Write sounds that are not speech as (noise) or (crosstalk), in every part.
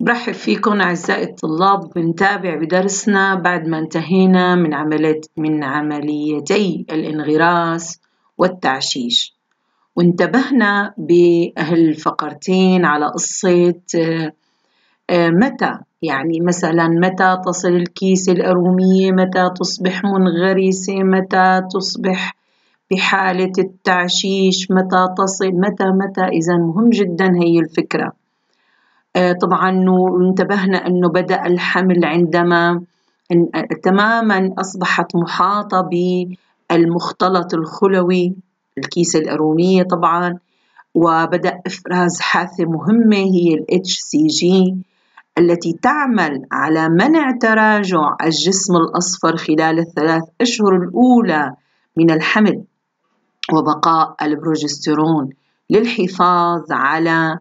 برحب فيكم أعزائي الطلاب بنتابع بدرسنا بعد ما انتهينا من عملية من عمليتي الانغراس والتعشيش وانتبهنا بهالفقرتين على قصة آه، آه، متى يعني مثلا متى تصل الكيسة الأرومية متى تصبح منغرسة متى تصبح بحالة التعشيش متى تصل متى متى إذا مهم جدا هي الفكرة آه، طبعا انتبهنا أنه بدأ الحمل عندما تماما أصبحت محاطة بالمختلط الخلوي الكيسة الأرومية طبعا وبدأ إفراز حاثة مهمة هي الاتش سي جي التي تعمل على منع تراجع الجسم الأصفر خلال الثلاث أشهر الأولى من الحمل وبقاء البروجسترون للحفاظ على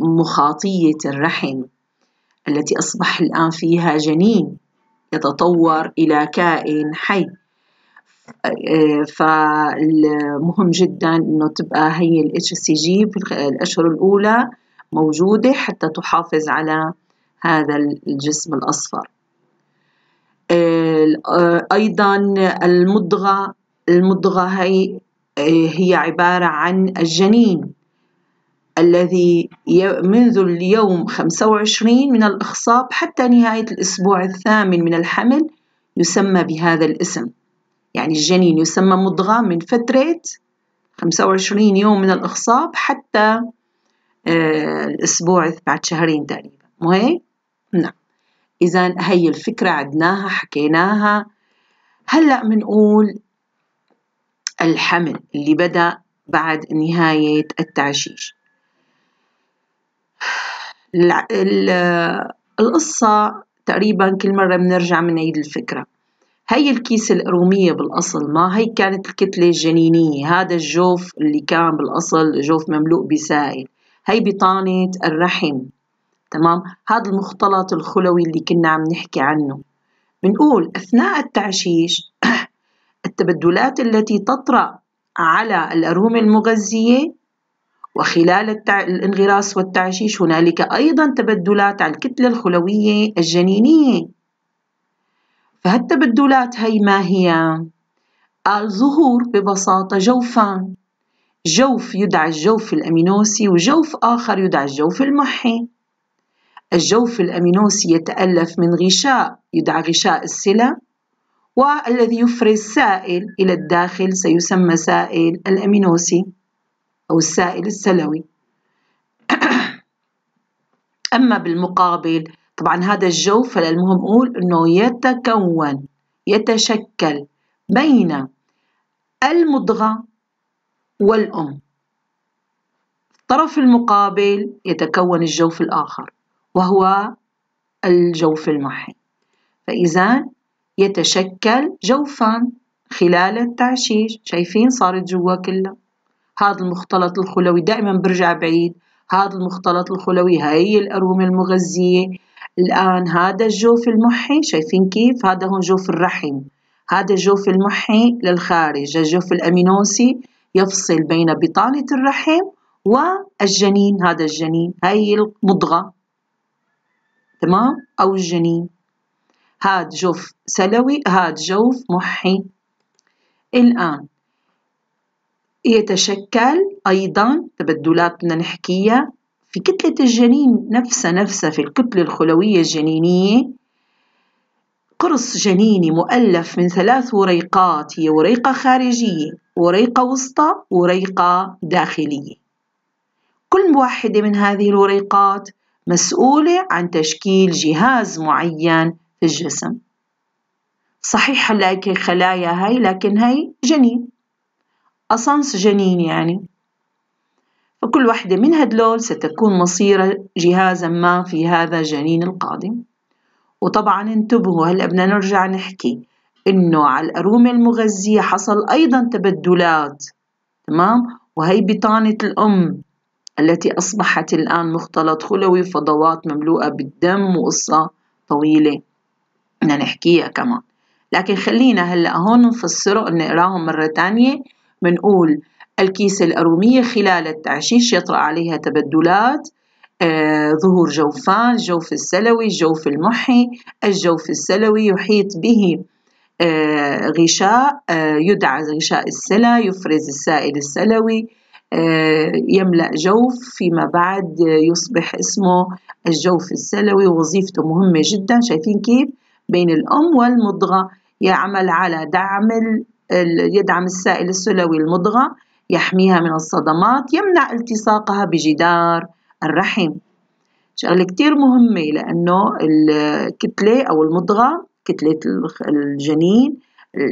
مخاطية الرحم التي أصبح الآن فيها جنين يتطور إلى كائن حي فمهم جدا انه تبقى هي الاتش سي جي في الاشهر الاولى موجوده حتى تحافظ على هذا الجسم الاصفر ايضا المضغه المضغه هي هي عباره عن الجنين الذي منذ اليوم 25 من الإخصاب حتى نهاية الأسبوع الثامن من الحمل يسمى بهذا الاسم يعني الجنين يسمى مضغة من فترة 25 يوم من الإخصاب حتى آه، الأسبوع بعد شهرين تقريبا مو هيك؟ نعم إذا هي الفكرة عدناها حكيناها هلأ بنقول الحمل اللي بدأ بعد نهاية التعشيش القصة تقريبا كل مرة بنرجع بنعيد الفكرة هي الكيسة الأرومية بالأصل ما هي كانت الكتلة الجنينية هذا الجوف اللي كان بالأصل جوف مملوء بسائل هي بطانة الرحم تمام هذا المختلط الخلوي اللي كنا عم نحكي عنه بنقول أثناء التعشيش (coughs) التبدلات التي تطرأ على الأرومة المغذية وخلال التع... الانغراس والتعشيش هنالك أيضا تبدلات على الكتلة الخلوية الجنينية فهالتبدلات هي ما هي؟ الظهور ببساطة جوفان جوف يدعى الجوف الأمينوسي وجوف آخر يدعى الجوف المحي الجوف الأمينوسي يتألف من غشاء يدعى غشاء السلة والذي يفرز سائل إلى الداخل سيسمى سائل الأمينوسي أو السائل السلوي (clears throat) أما بالمقابل طبعا هذا الجو فالمهم أقول أنه يتكون يتشكل بين المضغة والأم الطرف المقابل يتكون الجوف الآخر وهو الجوف المحي فإذا يتشكل جوفا خلال التعشيش شايفين صارت جوا كلها هذا المختلط الخلوي دائما برجع بعيد هذا المختلط الخلوي هي الأرومة المغذية الآن هذا الجوف المحي شايفين كيف هذا هون جوف الرحم هذا الجوف المحي للخارج الجوف الأمينوسي يفصل بين بطانة الرحم والجنين هذا الجنين هي المضغة تمام أو الجنين هاد جوف سلوي هاد جوف محي الآن يتشكل أيضا تبدلات بدنا نحكيها في كتلة الجنين نفسها نفسها في الكتلة الخلوية الجنينية قرص جنيني مؤلف من ثلاث وريقات هي وريقة خارجية وريقة وسطى وريقة داخلية كل واحدة من هذه الوريقات مسؤولة عن تشكيل جهاز معين في الجسم صحيح لكن خلايا هاي لكن هاي جنين أسانس جنين يعني فكل واحدة من هدلول ستكون مصير جهازا ما في هذا الجنين القادم وطبعا انتبهوا هلأ بدنا نرجع نحكي إنه على الأرومة المغذية حصل أيضا تبدلات تمام وهي بطانة الأم التي أصبحت الآن مختلط خلوي فضوات مملوءة بالدم وقصة طويلة بدنا نحكيها كمان لكن خلينا هلأ هون نفسره نقراهم مرة تانية بنقول الكيسة الأرومية خلال التعشيش يطرأ عليها تبدلات آه، ظهور جوفان الجوف السلوي الجوف المحي الجوف السلوي يحيط به آه، غشاء آه، يدعى غشاء السلا يفرز السائل السلوي آه، يملأ جوف فيما بعد آه، يصبح اسمه الجوف السلوي ووظيفته مهمة جدا شايفين كيف بين الأم والمضغة يعمل على دعم يدعم السائل السلوي المضغة يحميها من الصدمات يمنع التصاقها بجدار الرحم شغلة كتير مهمة لأنه الكتلة أو المضغة كتلة الجنين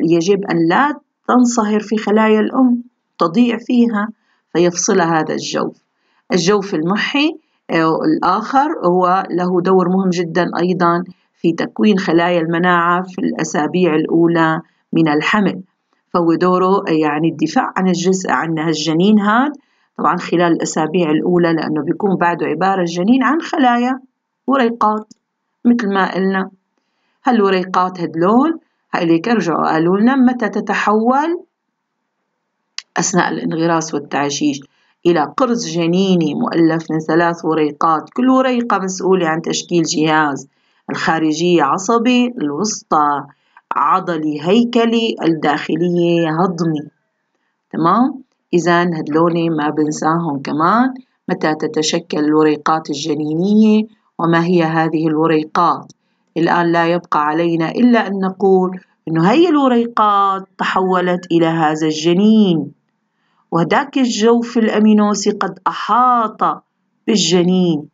يجب أن لا تنصهر في خلايا الأم تضيع فيها فيفصل هذا الجوف الجوف المحي آه، الآخر هو له دور مهم جدا أيضا في تكوين خلايا المناعة في الأسابيع الأولى من الحمل فهو دوره يعني الدفاع عن الجزء عن هالجنين هاد طبعا خلال الأسابيع الأولى لأنه بيكون بعده عبارة الجنين عن خلايا وريقات مثل ما قلنا هالوريقات هدلون اللي رجعوا قالوا لنا متى تتحول أثناء الانغراس والتعجيج إلى قرص جنيني مؤلف من ثلاث وريقات كل وريقة مسؤولة عن تشكيل جهاز الخارجية عصبي الوسطى عضلي هيكلي الداخلية هضمي تمام إذا هدول ما بنساهم كمان متى تتشكل الوريقات الجنينية وما هي هذه الوريقات الآن لا يبقى علينا إلا أن نقول أنه هي الوريقات تحولت إلى هذا الجنين وهداك الجوف الأمينوسي قد أحاط بالجنين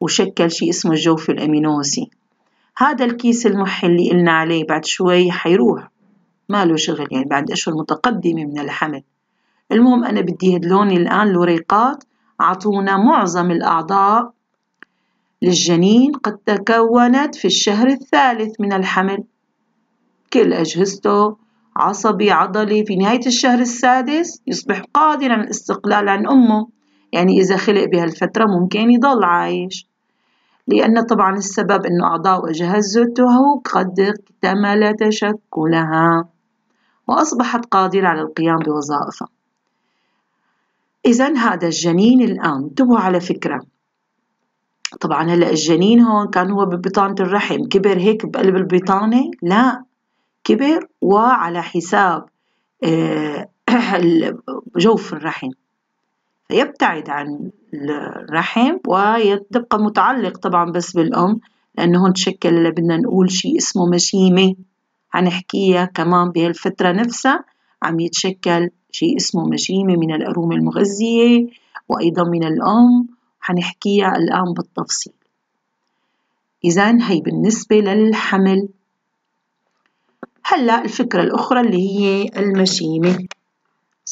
وشكل شيء اسمه الجوف الأمينوسي هذا الكيس المحي اللي قلنا عليه بعد شوي حيروح ما له شغل يعني بعد أشهر متقدمة من الحمل المهم أنا بدي هدلوني الآن الوريقات عطونا معظم الأعضاء للجنين قد تكونت في الشهر الثالث من الحمل كل أجهزته عصبي عضلي في نهاية الشهر السادس يصبح قادرا على الاستقلال عن أمه يعني إذا خلق بهالفترة ممكن يضل عايش لأن طبعا السبب أن أعضاء جهازته قد اكتمل تشكلها وأصبحت قادرة على القيام بوظائفها إذا هذا الجنين الآن انتبهوا على فكرة طبعا هلا الجنين هون كان هو ببطانة الرحم كبر هيك بقلب البطانة لا كبر وعلى حساب آه، (clears throat) جوف الرحم يبتعد عن الرحم ويبقى متعلق طبعا بس بالأم لأنه هون تشكل اللي بدنا نقول شيء اسمه مشيمة هنحكيها كمان بهالفترة نفسها عم يتشكل شيء اسمه مشيمة من الأرومة المغذية وأيضا من الأم هنحكيها الآن بالتفصيل إذا هي بالنسبة للحمل هلأ الفكرة الأخرى اللي هي المشيمة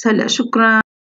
هلأ شكرا